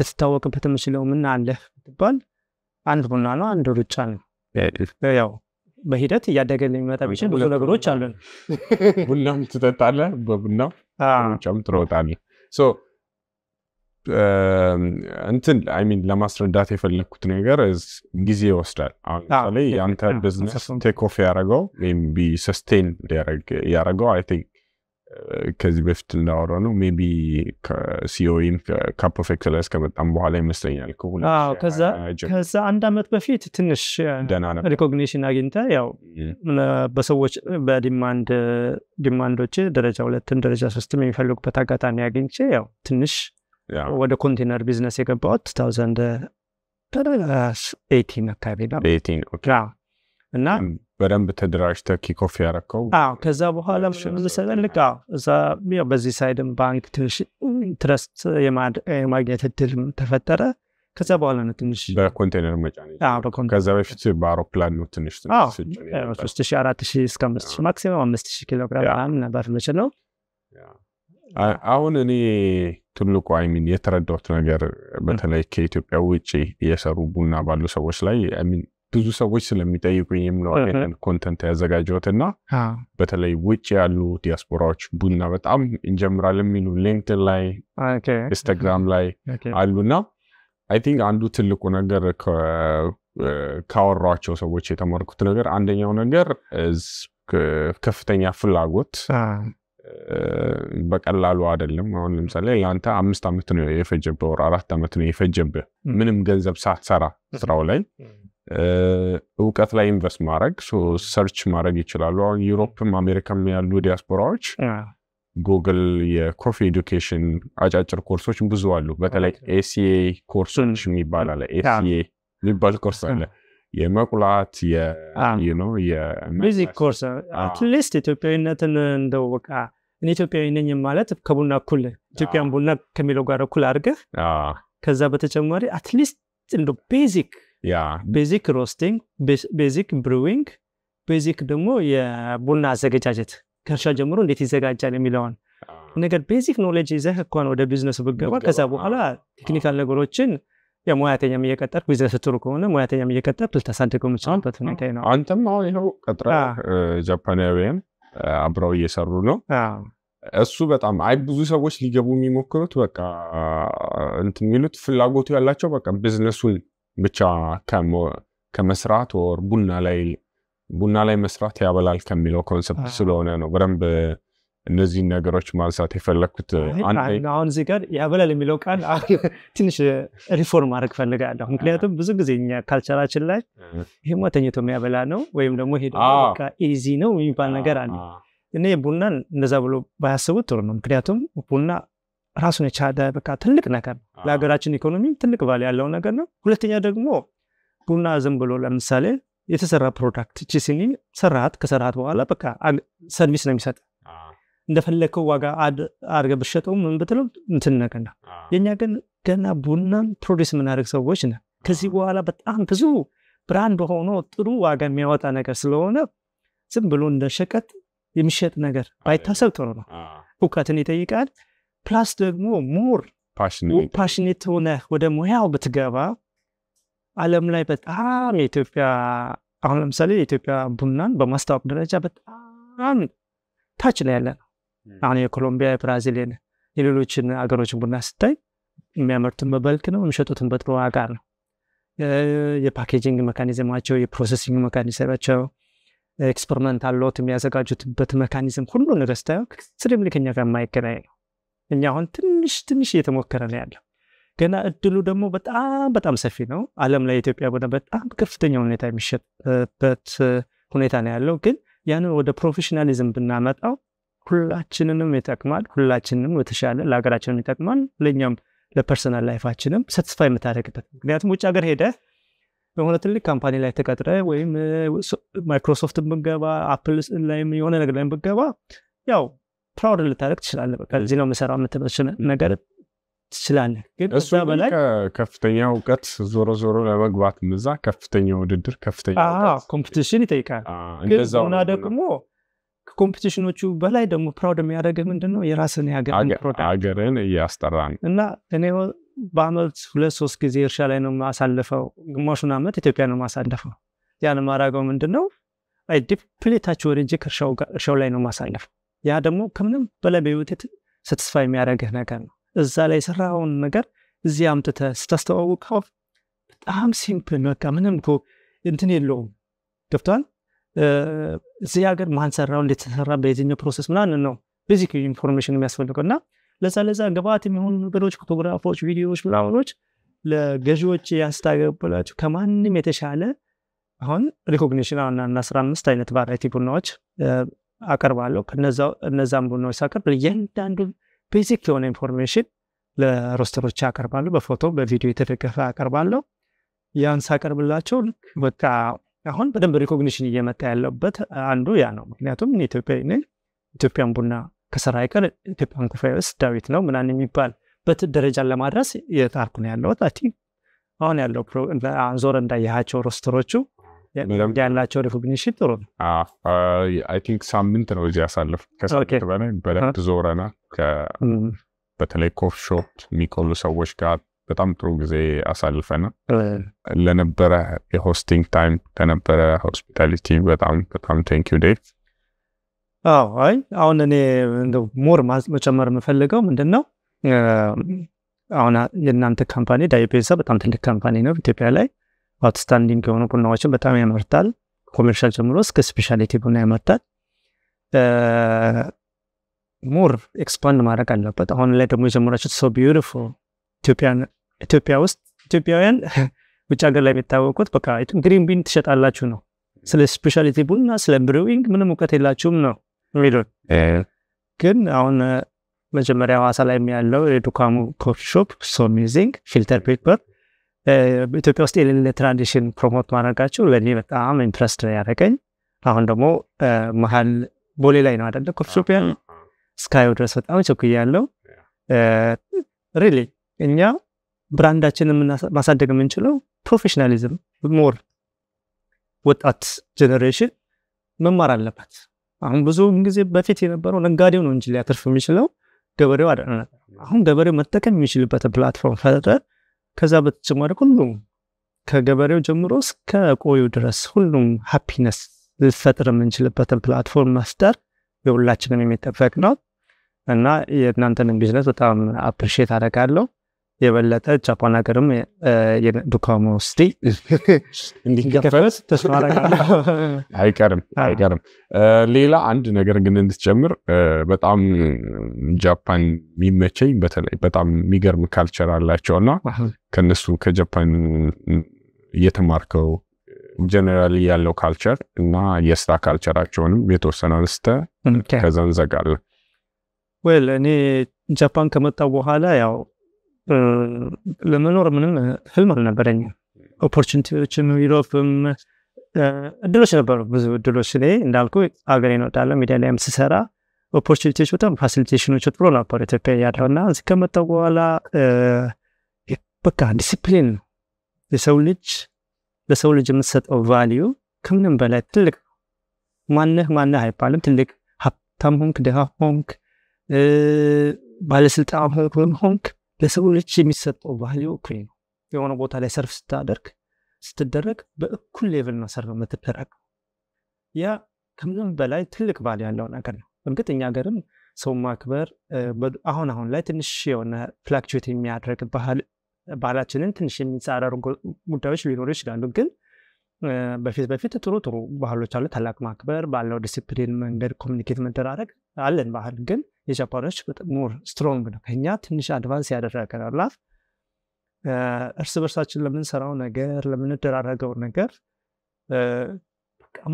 ልትታወቅበት የምችለው ምን አለህ ብትባል አንድ ቡና ነው፣ አንድ ሩጫ ነው። ያው በሂደት እያደገ ሊመጣ ቢችል ብዙ ነገሮች አሉ። ቡናም ትጠጣለህ፣ በቡናም ትሮጣለህ። እንትን ሚን ለማስረዳት የፈለግኩት ነገር ጊዜ ይወስዳል። አሁን ለምሳሌ የአንተ ቢዝነስ ቴክ ኦፍ ያደረገው ወይም ቢ ሰስቴን ያደረገው አይ ቲንክ ከዚህ በፊት እንዳወራ ነው ሜይ ቢ ሲኦኢን ካፕ ኦፍ ኤክሰለንስ ከመጣም በኋላ ይመስለኛል። ከዛ አንድ አመት በፊት ትንሽ ሪኮግኒሽን አግኝተ ያው በሰዎች በዲማንድ ዲማንዶች ደረጃ ሁለትም ደረጃ ሶስትም የሚፈልጉበት አጋጣሚ አግኝቼ ያው ትንሽ ወደ ኮንቴነር ቢዝነስ የገባሁት ቱ ታውዘንድ ኤይቲን አካባቢ ነው። እና በደንብ ተደራጅተ ኪኮፍ ያረከው ከዛ በኋላ ልቅ እዛ በዚህ ሳይድም ባንክ ትንሽ ትረስት የማግኘት እድል ተፈጠረ። ከዛ በኋላ ነው ትንሽ በኮንቴነር መጫን። ከዛ በፊት በአውሮፕላን ነው ትንሽ ሶስት ሺ አራት ሺ እስከ አምስት ሺ ማክሲመም አምስት ሺ ኪሎ ግራም ነበር ምችለው። አሁን እኔ ትልቁ አይሚን የተረዳሁት ነገር በተለይ ከኢትዮጵያ ውጭ እየሰሩ ቡና ባሉ ሰዎች ላይ ብዙ ሰዎች ስለሚጠይቁኝም ነው ይሄንን ኮንተንት ያዘጋጀሁት እና በተለይ ውጭ ያሉ ዲያስፖራዎች ቡና በጣም እንጀምራል የሚሉ ሊንክድን ላይ ኢንስታግራም ላይ አሉና አይ ቲንክ አንዱ ትልቁ ነገር ካወሯቸው ሰዎች የተማርኩት ነገር አንደኛው ነገር ከፍተኛ ፍላጎት በቀላሉ አይደለም። አሁን ለምሳሌ ለአንተ አምስት ዓመት ነው የፈጀብህ፣ ወር አራት ዓመት ነው የፈጀብህ ምንም ገንዘብ ሳትሰራ ስራው ላይ እውቀት ላይ ኢንቨስት ማድረግ ሰርች ማድረግ ይችላሉ። አሁን ዩሮፕም አሜሪካም ያሉ ዲያስፖራዎች ጉግል የኮፊ ኤዱኬሽን አጫጭር ኮርሶች ብዙ አሉ። በተለይ ኤሲኤ ኮርሶች የሚባል አለ። ኤሲኤ የሚባል ኮርስ አለ። የመቁላት የቤዚክ ኮርስ አትሊስት ኢትዮጵያዊነትን እንደው በቃ እኔ ኢትዮጵያዊ ነኝ ማለት ከቡና እኩል ኢትዮጵያን ቡና ከሚለው ጋር እኩል አድርገህ ከዛ በተጨማሪ አትሊስት እንደ ቤዚክ ያ ቤዚክ ሮስቲንግ፣ ቤዚክ ብሩዊንግ፣ ቤዚክ ደግሞ የቡና አዘገጃጀት ከእርሻ ጀምሮ እንዴት ይዘጋጃል የሚለውን ነገር ቤዚክ ኖሌጅ ይዘህ እኳን ወደ ቢዝነሱ ብገባ ከዛ በኋላ ቴክኒካል ነገሮችን የሙያተኛም እየቀጠር ቢዝነስ ጥሩ ከሆነ ሙያተኛም እየቀጠር ልታሳድገ የምችልበት ሁኔታ ነው። አንተም አሁን ይኸው ቀጥረ ጃፓናዊያን አብረው እየሰሩ ነው። እሱ በጣም አይ ብዙ ሰዎች ሊገቡ የሚሞክሩት በቃ እንትን የሚሉት ፍላጎቱ ያላቸው በቃ ቢዝነሱን ብቻ ከመስራት ወር ቡና ላይ ቡና ላይ መስራት ያበላል ከሚለው ኮንሰፕት ስለሆነ ነው በደንብ እነዚህን ነገሮች ማንሳት የፈለግኩት አሁን እዚህ ጋር ያበላል የሚለው ቃል ትንሽ ሪፎርም ማድረግ ፈልጋለሁ። ምክንያቱም ብዙ ጊዜ እኛ ካልቸራችን ላይ ይሄማ ተኝቶ የሚያበላ ነው ወይም ደግሞ ሄ ኢዚ ነው የሚባል ነገር አለ። እኔ ቡናን እንደዛ ብሎ ባያስቡት ጥሩ ነው። ምክንያቱም ቡና ራሱን የቻለ በቃ ትልቅ ነገር ለሀገራችን ኢኮኖሚ ትልቅ ባል ያለው ነገር ነው። ሁለተኛ ደግሞ ቡና ዝም ብሎ ለምሳሌ የተሰራ ፕሮዳክት እቺ ሲኒ ሰራት ከሰራት በኋላ በቃ ሰርቪስ ነው የሚሰጥ እንደፈለግከው ዋጋ አድርገ ብትሸጠው ምን ብትለው እንትን ነገር ነው። የእኛ ግን ገና ቡናን ፕሮዲስ የምናደርግ ሰዎች ነ። ከዚህ በኋላ በጣም ብዙ ብራንድ ሆኖ ጥሩ ዋጋ የሚያወጣ ነገር ስለሆነ ዝም ብሎ እንደ ሸቀጥ የሚሸጥ ነገር ባይታሰብ ጥሩ ነው። እውቀትን ይጠይቃል። ፕላስ ደግሞ ሞር ፓሽኔት ሆነ ወደ ሙያው ብትገባ አለም ላይ በጣም የኢትዮጵያ አሁን ለምሳሌ የኢትዮጵያ ቡናን በማስታወቅ ደረጃ በጣም ታች ላይ ያለ ነው። አሁን የኮሎምቢያ የብራዚልን፣ የሌሎችን አገሮችን ቡና ስታይ የሚያመርቱን በበልክ ነው፣ የሚሸጡትን በጥሩ ዋጋ ነው። የፓኬጂንግ መካኒዝማቸው፣ የፕሮሰሲንግ መካኒዝማቸው፣ ኤክስፐሪመንት አሎት የሚያዘጋጁትበት መካኒዝም ሁሉ ነገር ስታየው ኤክስትሪምሊ ከኛ ጋር የማይገናኝ ነው። እኛ አሁን ትንሽ ትንሽ እየተሞከረ ነው ያለው። ገና እድሉ ደግሞ በጣም በጣም ሰፊ ነው። ዓለም ላይ ኢትዮጵያ ቡና በጣም ከፍተኛ ሁኔታ የሚሸጥበት ሁኔታ ነው ያለው። ግን ያንን ወደ ፕሮፌሽናሊዝም ብናመጣው ሁላችንንም ይጠቅማል። ሁላችንንም የተሻለ ለሀገራችንም ይጠቅማል። ለእኛም ለፐርሰናል ላይፋችንም ሰትስፋይ የምታደርግበት ምክንያቱም ውጭ ሀገር ሄደ የሆነ ትልቅ ካምፓኒ ላይ ተቀጥረ ወይም ማይክሮሶፍትን ብንገባ አፕል ላይም የሆነ ነገር ላይ ብንገባ ያው ፕራውድ ልታደረግ ትችላለህ። በቃ ነው የምሰራው የምትመስል ነገር ትችላለህ። ግን እዛ በላይ ከፍተኛ እውቀት ዞሮ ዞሮ ለመግባት ምዛ ከፍተኛ ውድድር፣ ከፍተኛ ኮምፒቲሽን ይጠይቃል። ግንና ደግሞ ከኮምፒቲሽኖቹ በላይ ደግሞ ፕራውድ የሚያደርግ ምንድነው የራስን ሀገርን እያስጠራ እና እኔ በአመት ሁለት ሶስት ጊዜ እርሻ ላይ ነው የማሳልፈው። ግማሹን አመት ኢትዮጵያ ነው የማሳልፈው። ያን ማራገው ምንድነው ዲፕሌታቸው ወደ እርሻው ላይ ነው የማሳልፈው ያ ደግሞ ከምንም በላይ በህይወት ሰትስፋይ የሚያደርግህ ነገር ነው። እዛ ላይ የሰራውን ነገር እዚህ አምጥተህ ስታስተዋውቀው በጣም ሲምፕል በቃ ምንም እኮ እንትን የለውም። ገብቷል። እዚህ ሀገር ማን ሰራው፣ እንዴት ተሰራ፣ በየትኛው ፕሮሰስ ምናን ነው ቤዚክ ኢንፎርሜሽን የሚያስፈልገው እና ለዛ ለዛ ግብአት የሚሆኑ ነገሮች ፎቶግራፎች፣ ቪዲዮዎች፣ ምናምኖች ለገዢዎች ያስታገብላቸው ከማንም የተሻለ አሁን ሪኮግኒሽን አሁን አስራ አምስት አይነት ቫራይቲ ቡናዎች አቀርባለሁ። እነዛም ቡናዎች ሳቀርብ እያንዳንዱ ቤዚክ የሆነ ኢንፎርሜሽን ለሮስተሮች አቀርባለሁ። በፎቶ በቪዲዮ የተደገፈ አቀርባለሁ። ያን ሳቀርብላቸው በቃ አሁን በደንብ ሪኮግኒሽን እየመጣ ያለበት አንዱ ያ ነው። ምክንያቱም ኢትዮጵያ ነኝ፣ ኢትዮጵያን ቡና ከሰራ አይቀር ኢትዮጵያን ኩፋ ውስጥ ዳዊት ነው የሚባል በት ደረጃን ለማድረስ የታርኩ ነው ያለሁት። አሁን ያለው ዞር እንዳያቸው ሮስተሮቹ ያላቸው ሪኮግኒሽን ጥሩ ነው። ቲንክ ah, uh, ሳምንት ነው እዚህ ያሳለፍ ከሳምንት በላይ በደንብ ዞረና uh-huh. hmm. በተለይ ኮፍ ሾፕ የሚቆሉ ሰዎች ጋር በጣም ጥሩ ጊዜ አሳልፈና uh. ለነበረ የሆስቲንግ ታይም ለነበረ ሆስፒታሊቲ በጣም በጣም ቴንኪዩ ዴቭ። አይ አሁን እኔ ሞር መጨመር የምፈልገው ምንድን ነው አሁን የእናንተ ካምፓኒ ዳይፔሳ በጣም ትልቅ ካምፓኒ ነው ኢትዮጵያ ላይ አውትስታንዲንግ የሆኑ ቡናዎችን በጣም ያመርታል። ኮሜርሻል ጀምሮ እስከ ስፔሻሊቲ ቡና ያመርታል። ሞር ኤክስፓንድ ማድረግ አለበት። አሁን ላይ ደግሞ የጀመራችሁት ሰው ቢዩቲፉል ኢትዮጵያ ውስጥ ኢትዮጵያውያን ውጭ ሀገር ላይ የሚታወቁት በቃ ግሪን ቢን ትሸጣላችሁ ነው። ስለ ስፔሻሊቲ ቡና ስለ ብሪዊንግ ምንም እውቀት የላችሁም ነው የሚሉን። ግን አሁን መጀመሪያ ሐዋሳ ላይ ያለው የዱካሙ ኮፊ ሾፕ ሶ አሜዚንግ ፊልተር ፔፐር ኢትዮጵያ ውስጥ የሌለ ትራዲሽን ፕሮሞት ማድረጋቸው ለእኔ በጣም ኢንትረስት ያደረገኝ። አሁን ደግሞ መሀል ቦሌ ላይ ነው አደለ ኮፊ እስካዩ ድረስ በጣም ቸኩያለሁ። ሪሊ እኛ ብራንዳችንን ማሳደግ የምንችለው ፕሮፌሽናሊዝም ሞር ወጣት ጀኔሬሽን መማር አለበት። አሁን ብዙ ጊዜ በፊት የነበረው ነጋዴው ነው እንጂ ሊያተርፍ የሚችለው ገበሬው አደለ። አሁን ገበሬው መጠቀም የሚችልበት ፕላትፎርም ፈጠር ከዛ በተጨማሪ ሁሉም ከገበሬው ጀምሮ እስከ ቆዩ ድረስ ሁሉም ሀፒነስ ልፈጥር የምንችልበትን ፕላትፎርም መፍጠር የሁላችንም የሚጠበቅ ነው እና የእናንተንም ቢዝነስ በጣም አፕሪሽት አደርጋለሁ። የበለጠ ጃፓን ሀገርም ዱካሞ ስቲ እንዲከፈት አይቀርም አይቀርም። ሌላ አንድ ነገር ግን እንድትጀምር በጣም ጃፓን የሚመቸኝ በተለይ በጣም የሚገርም ካልቸር አላቸው እና ከነሱ ከጃፓን የተማርከው ጀነራል ያለው ካልቸር እና የስራ ካልቸራቸውንም የተወሰነ አንስተ ከዛ እንዘጋለን። ወል እኔ ጃፓን ከመጣ በኋላ ያው ለመኖር ምንም ህልም አልነበረኝ። ኦፖርቹኒቲዎችም ዩሮፕም እድሎች ነበሩ፣ ብዙ እድሎች ላይ እንዳልኩ አገሬ እንወዳለን። ሚዲያ ላይም ስሰራ ኦፖርቹኒቲዎች በጣም ፋሲሊቴሽኖች ጥሩ ነበሩ። ኢትዮጵያ እያለሁ እና እዚህ ከመጣሁ በኋላ በቃ ዲስፕሊን የሰው ልጅ ለሰው ልጅ የምትሰጠው ቫሊዩ ከምንም በላይ ትልቅ ማነህ ማነህ አይባልም። ትልቅ ሀብታም ሆንክ፣ ድሃ ሆንክ፣ ባለስልጣን ሆንክ ለሰው ልጅ የሚሰጠው ባህል እኩል ነው። የሆነ ቦታ ላይ ሰርፍ ስታደርግ ስትደረግ በእኩል ሌቭል ነው ሰርፍ የምትደረግ። ያ ከምንም በላይ ትልቅ ቫሊዩ ያለው ነገር ነው። እርግጥ እኛ ሀገርም ሰው ማክበር አሁን አሁን ላይ ትንሽ የሆነ ፍላክቹዌት የሚያደርግ ባህላችንን ትንሽ የሚጻረሩ ጉዳዮች ሊኖሩ ይችላሉ ግን በፊት በፊት ጥሩ ጥሩ ባህሎች አሉ። ታላቅ ማክበር ባለው ዲስፕሊን መንገድ ኮሚኒኬት መደራረግ አለን ባህል ግን የጃፓኖች ሞር ስትሮንግ ነው፣ ከኛ ትንሽ አድቫንስ ያደረገናላት እርስ በርሳችን ለምንሰራው ነገር ለምንደራረገው ነገር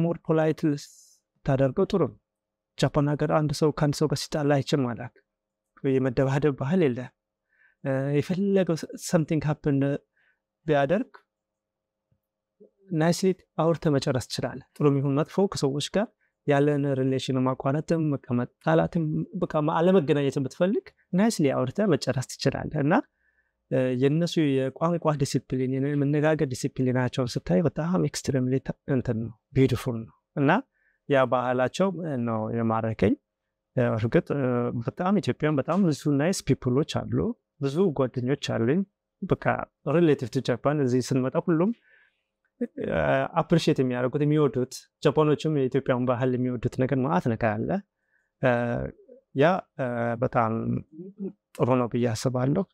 ሞር ፖላይት ታደርገው ጥሩ ነው። ጃፓን ሀገር አንድ ሰው ከአንድ ሰው ጋር ሲጣላ አይችል ማለት የመደባደብ ባህል የለም። የፈለገው ሰምቲንግ ሀፕን ቢያደርግ ናይስሊ አውርተ መጨረስ ትችላለ ጥሩ የሚሆን መጥፎ ከሰዎች ጋር ያለን ሪሌሽን ማቋረጥም መጣላትም በቃ አለመገናኘትን ብትፈልግ ናይስሊ አውርተ መጨረስ ትችላለህ እና የእነሱ የቋንቋ ዲሲፕሊን የመነጋገር ዲሲፕሊናቸውን ስታይ በጣም ኤክስትሪም እንትን ነው ቢዩቲፉል ነው እና ያ ባህላቸው ነው የማረከኝ። እርግጥ በጣም ኢትዮጵያን በጣም ብዙ ናይስ ፒፕሎች አሉ። ብዙ ጓደኞች አሉኝ። በቃ ሪሌቲቭ ቱ ጃፓን እዚህ ስንመጣ ሁሉም አፕሪሽት የሚያደርጉት የሚወዱት ጃፓኖችም የኢትዮጵያን ባህል የሚወዱት ነገር ማለት ነካ ያለ ያ በጣም ጥሩ ነው ብዬ አስባለሁ።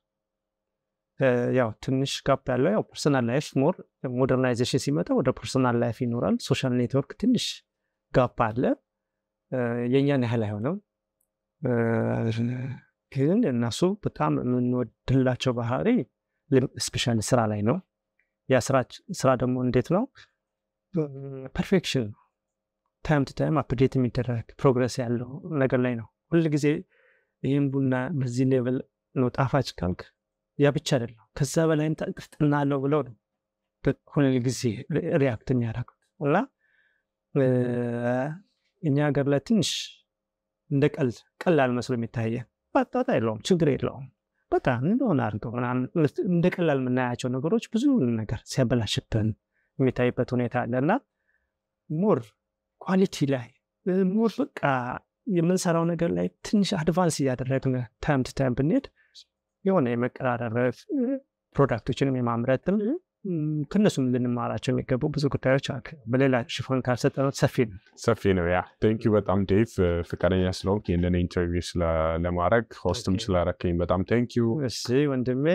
ያው ትንሽ ጋፕ ያለው ያው ፐርሶናል ላይፍ ሞር ሞደርናይዜሽን ሲመጣ ወደ ፐርሶናል ላይፍ ይኖራል። ሶሻል ኔትወርክ ትንሽ ጋፕ አለ፣ የእኛን ያህል አይሆነው ግን እነሱ በጣም የምንወድላቸው ባህሪ ስፔሻል ስራ ላይ ነው። ያ ስራ ደግሞ እንዴት ነው ፐርፌክሽን ታይም ቱ ታይም አፕዴት የሚደረግ ፕሮግረስ ያለው ነገር ላይ ነው ሁል ጊዜ ይህም ቡና በዚህ ሌቨል ነው ጣፋጭ ካልክ ያ ብቻ አይደለም ከዛ በላይም ጥፍጥና አለው ብለው ነው ሁል ጊዜ ሪያክት የሚያደረግ እና እኛ ሀገር ላይ ትንሽ እንደ ቀል ቀላል መስሎ የሚታየ በጣጣ የለውም ችግር የለውም በቃ እንደሆነ አድርገው እንደ ቀላል የምናያቸው ነገሮች ብዙ ነገር ሲያበላሽብን የሚታይበት ሁኔታ አለና ሞር ኳሊቲ ላይ ሞር በቃ የምንሰራው ነገር ላይ ትንሽ አድቫንስ እያደረግን ታይም ቱ ታይም ብንሄድ የሆነ የመቀራረብ ፕሮዳክቶችንም የማምረትም ከነሱም ልንማራቸው የሚገቡ ብዙ ጉዳዮች አሉ። በሌላ ሽፎን ካልሰጠነው ሰፊ ነው ሰፊ ነው። ያ ቴንክ ዩ በጣም ዴቭ ፍቃደኛ ስለሆንክ ይህንን ኢንተርቪው ለማድረግ ሆስትም ስላረከኝ በጣም ቴንክ ዩ። እሺ ወንድሜ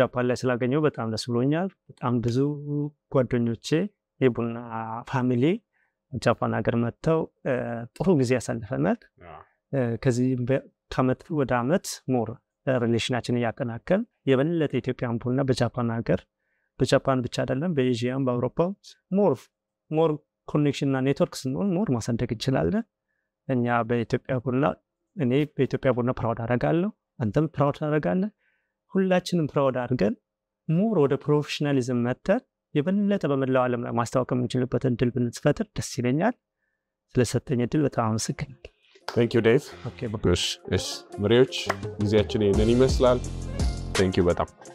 ጃፓን ላይ ስላገኘው በጣም ደስ ብሎኛል። በጣም ብዙ ጓደኞቼ የቡና ፋሚሊ ጃፓን ሀገር መጥተው ጥሩ ጊዜ ያሳልፈናል። ከዚህ ከአመት ወደ አመት ሞር ሪሌሽናችን እያቀናከል የበለጠ ኢትዮጵያ ቡና በጃፓን ሀገር በጃፓን ብቻ አይደለም በኤዥያም በአውሮፓ ሞር ሞር ኮኔክሽንና ኔትወርክ ስንሆን ሞር ማሳደግ እንችላለን። እኛ በኢትዮጵያ ቡና እኔ በኢትዮጵያ ቡና ፕራውድ አደርጋለሁ፣ አንተም ፕራውድ አደርጋለን ሁላችንም ፕራውድ አድርገን ሞር ወደ ፕሮፌሽናሊዝም መጥተን የበለጠ በመላው ዓለም ላይ ማስታወቅ የምንችልበትን እድል ብንፈጥር ደስ ይለኛል። ስለሰጠኝ እድል በጣም አመሰግናለሁ። ቴንኪው ዴቭ። እሺ መሪዎች ጊዜያችን ይህንን ይመስላል። ቴንኪው በጣም